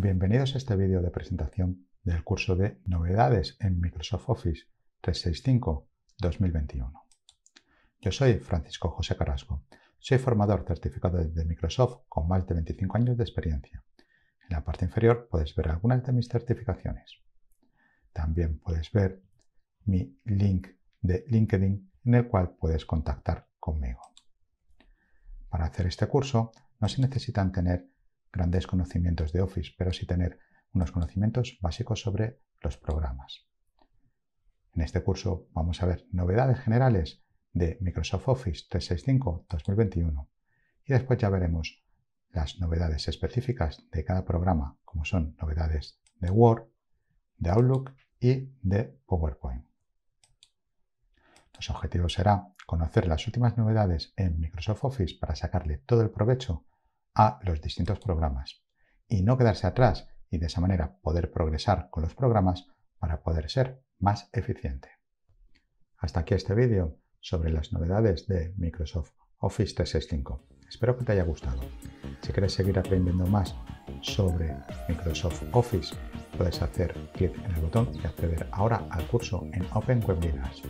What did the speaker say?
Bienvenidos a este vídeo de presentación del curso de Novedades en Microsoft Office 365 2021. Yo soy Francisco José Carrasco. Soy formador certificado de Microsoft con más de 25 años de experiencia. En la parte inferior puedes ver algunas de mis certificaciones. También puedes ver mi link de LinkedIn en el cual puedes contactar conmigo. Para hacer este curso no se necesitan tener grandes conocimientos de Office, pero sí tener unos conocimientos básicos sobre los programas. En este curso vamos a ver novedades generales de Microsoft Office 365 2021 y después ya veremos las novedades específicas de cada programa, como son novedades de Word, de Outlook y de PowerPoint. Los objetivos será conocer las últimas novedades en Microsoft Office para sacarle todo el provecho a los distintos programas y no quedarse atrás y de esa manera poder progresar con los programas para poder ser más eficiente. Hasta aquí este vídeo sobre las novedades de Microsoft Office 365. Espero que te haya gustado. Si quieres seguir aprendiendo más sobre Microsoft Office, puedes hacer clic en el botón y acceder ahora al curso en Open Webinars.